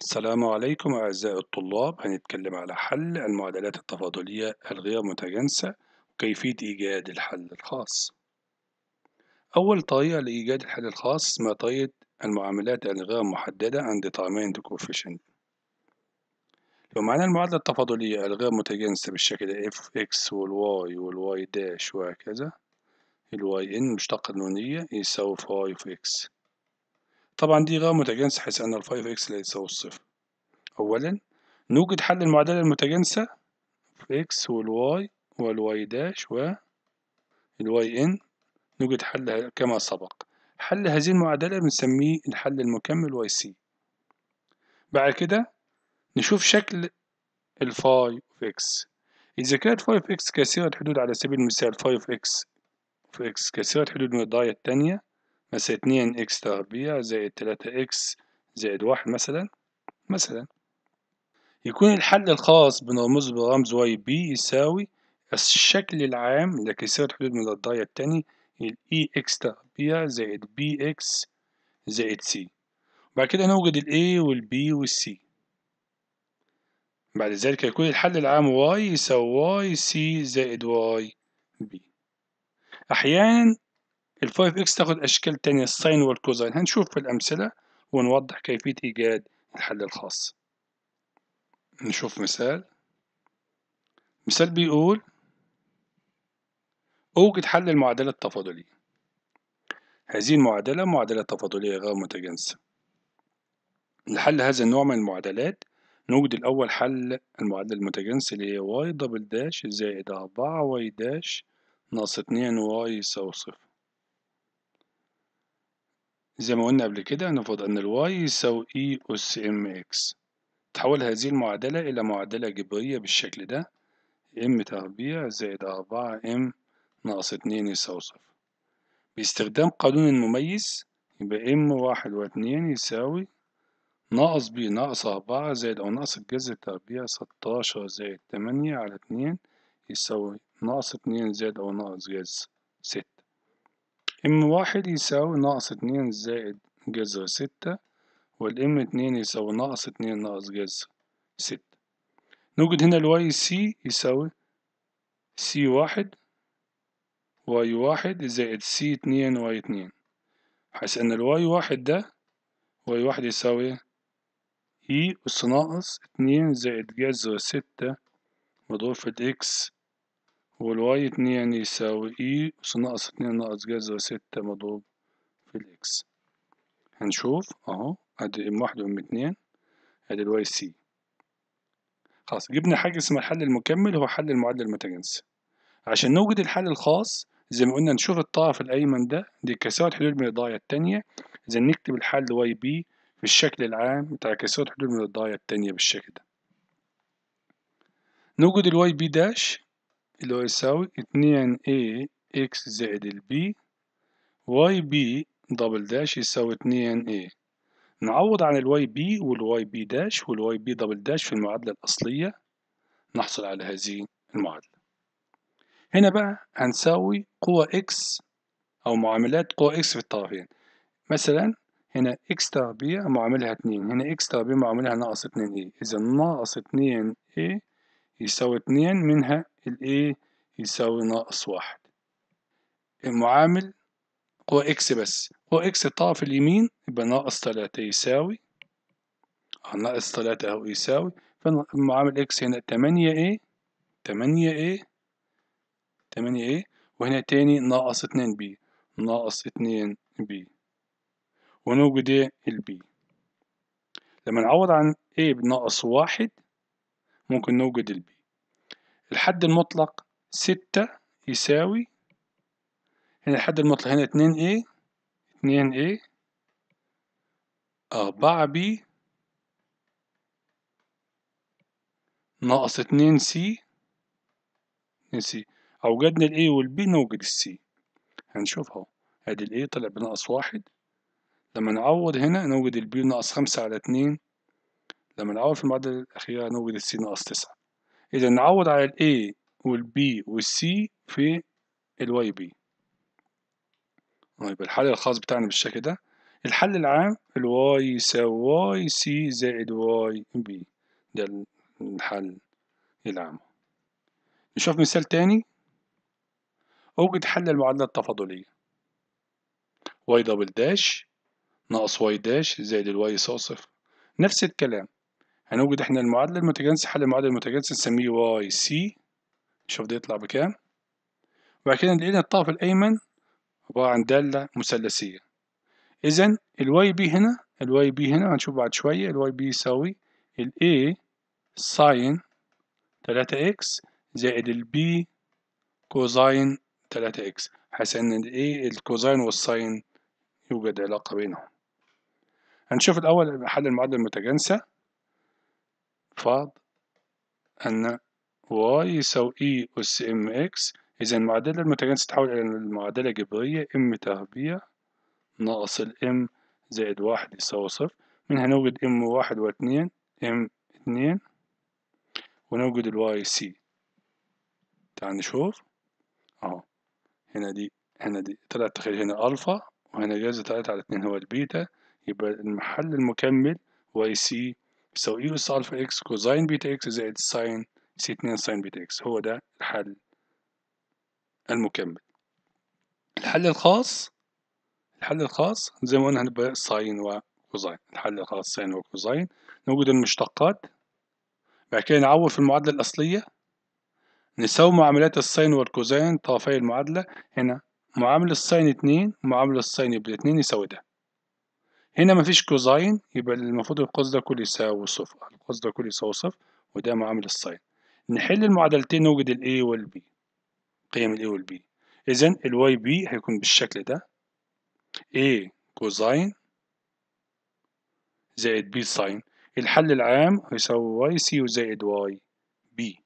السلام عليكم أعزائي الطلاب هنتكلم على حل المعادلات التفاضلية الغير متجانسة وكيفية إيجاد الحل الخاص أول طريقة لإيجاد الحل الخاص ما طريقة المعاملات الغير محددة عند طعمين كوفيشنت لو معنا المعادلة التفاضلية الغير متجانسة بالشكل اف اكس والواي والواي داش وهكذا الواي ان مشتقة نونية يساوي فاي اكس طبعا دي غاية متجانسة حيث أن الفايف إكس لا يساوي الصفر أولا نوجد حل المعادلة المتجانسة في إكس والواي والواي داش والواي إن نوجد حلها كما سبق حل هذه المعادلة بنسميه الحل المكمل واي سي بعد كده نشوف شكل الفاي في إكس إذا كانت فاي في إكس كثيرة الحدود على سبيل المثال فاي في إكس في إكس كثيرة الحدود من الضاية التانية مثلا اتنين اكس تربيع زائد تلاتة اكس زائد واحد مثلا مثلا يكون الحل الخاص بنرمزه برمز واي بي يساوي الشكل العام لكسرة حدود من الضايع التاني الاي اكس تربيع زائد بي اكس زائد سي وبعد كده نوجد الاي والبي والسي بعد ذلك يكون الحل العام واي يساوي واي سي زائد واي بي أحيانا ال 5 اكس تاخد أشكال تانية الساين والكوزاين هنشوف في الأمثلة ونوضح كيفية إيجاد الحل الخاص نشوف مثال مثال بيقول أوجد حل المعادلة التفاضلية هذه المعادلة معادلة تفاضلية غير متجانسة لحل هذا النوع من المعادلات نوجد الأول حل المعادلة المتجانسة اللي هي واي دبل داش زائد أربعة واي داش ناقص اتنين واي يساوي صفر زي ما قلنا قبل كده نفرض أن الواي يساوي إي أس إم إكس تحول هذه المعادلة إلى معادلة جبرية بالشكل ده إم تربيع زائد أربعة إم ناقص اتنين يساوي صفر باستخدام قانون المميز يبقى إم واحد واتنين يساوي ناقص بي ناقص أربعة زائد أو ناقص الجذر التربيع ستاشر زائد تمانية على اتنين يساوي ناقص اتنين زائد أو ناقص جزء ستة ام واحد يساوي ناقص اتنين زائد جذر ستة والام اتنين يساوي ناقص اتنين ناقص جذر ستة نوجد هنا الواي سي يساوي سي واحد واي واحد زائد سي اتنين واي اتنين حيث ان الواي واحد ده واي واحد يساوي اي e، اس ناقص اتنين زائد جذر ستة مضروب في الاكس والواي اتنين يساوي اي اس ناقص اتنين ناقص جذر ستة مضروب في الاكس هنشوف اهو ادي ام واحد وام اتنين ادي الواي سي خلاص جبنا حاجة اسمها الحل المكمل هو حل المعادلة المتجانسة عشان نوجد الحل الخاص زي ما قلنا نشوف الطرف الأيمن ده دي كسوة حلول من الضاية التانية إذا نكتب الحل واي بي في الشكل العام بتاع كسوة حلول من الضاية التانية بالشكل ده نوجد الواي بي داش اللي هو يساوي اتنين a x زائد البي واي بي دبل داش يساوي اتنين a نعوض عن الواي بي والواي بي داش والواي بي دبل داش في المعادلة الأصلية نحصل على هذه المعادلة هنا بقى هنساوي قوى x أو معاملات قوى x في الطرفين مثلا هنا x تربيع معاملها اتنين هنا x تربيع معاملها ناقص اتنين a إذا ناقص اتنين a يساوي اتنين منها ال A يساوي ناقص واحد المعامل هو إكس بس هو إكس الطرف اليمين يبقى ناقص تلاتة يساوي آه، ناقص تلاتة أو يساوي فالمعامل إكس هنا تمانية إيه تمانية إيه تمانية إيه وهنا تاني ناقص اتنين B ناقص اتنين B ونوجد إيه B لما نعوض عن A بناقص واحد ممكن نوجد B الحد المطلق ستة يساوي هنا يعني الحد المطلق هنا اتنين ايه اتنين ايه أربعة بي ناقص اتنين سي اتنين سي أوجدنا الاي والبي نوجد السي هنشوف اهو ادي الاي طلع بناقص واحد لما نعوض هنا نوجد البي ناقص خمسة على اتنين لما نعوض في المعادلة الأخيرة نوجد السي ناقص تسعة إذا نعوض على ال A وال في ال YB طيب الحل الخاص بتاعنا بالشكل ده الحل العام الـ Y يساوي Y زائد Y بي ده الحل العام نشوف مثال تاني أوجد حل المعادلة التفاضلية y دبل داش ناقص y داش زائد الواي صفر نفس الكلام هنوجد احنا المعادلة المتجانسة حل المعادلة المتجانسة نسميه واي سي نشوف ده يطلع بكام وبعد كده لقينا الطرف الأيمن عبارة عن دالة مثلثية إذا الواي بي هنا الواي بي هنا هنشوف بعد شوية الواي بي يساوي ال A ساين 3x زائد ال B كوزاين 3x حيث إن ال A الكوزاين والساين يوجد علاقة بينهم هنشوف الأول حل المعادلة المتجانسة فاض أن y يساوي e أس ام اكس إذا المعادلة المتجانسة تحول إلى المعادلة الجبرية m تربيع ناقص الام زائد واحد يساوي صفر منها نوجد m واحد واتنين m اتنين ونوجد الواي سي تعال نشوف اهو هنا دي هنا دي طلعت تخيل هنا الفا وهنا جاز طلعت على اتنين هو البيتا يبقى المحل المكمل واي سي بتساوي اس الفا اكس كوزاين بيتا اكس زائد ساين سي اتنين ساين بيتا اكس هو ده الحل المكمل الحل الخاص الحل الخاص زي ما قلنا هنبقى ساين وكوزاين الحل الخاص ساين وكوزاين نوجد المشتقات بعد كده نعوض في المعادلة الأصلية نساوي معاملات الساين والكوزاين طرفي المعادلة هنا معامل الساين اتنين معامل الساين اتنين يساوي ده هنا مفيش كوزاين يبقى المفروض القوس ده كله يساوي صفر القوس ده كله يساوي صفر وده معامل الساين نحل المعادلتين نوجد الـ A والـ B قيم الـ A والـ B إذا الـ Y B هيكون بالشكل ده A كوزاين زائد B ساين الحل العام هيساوي Y C زائد Y B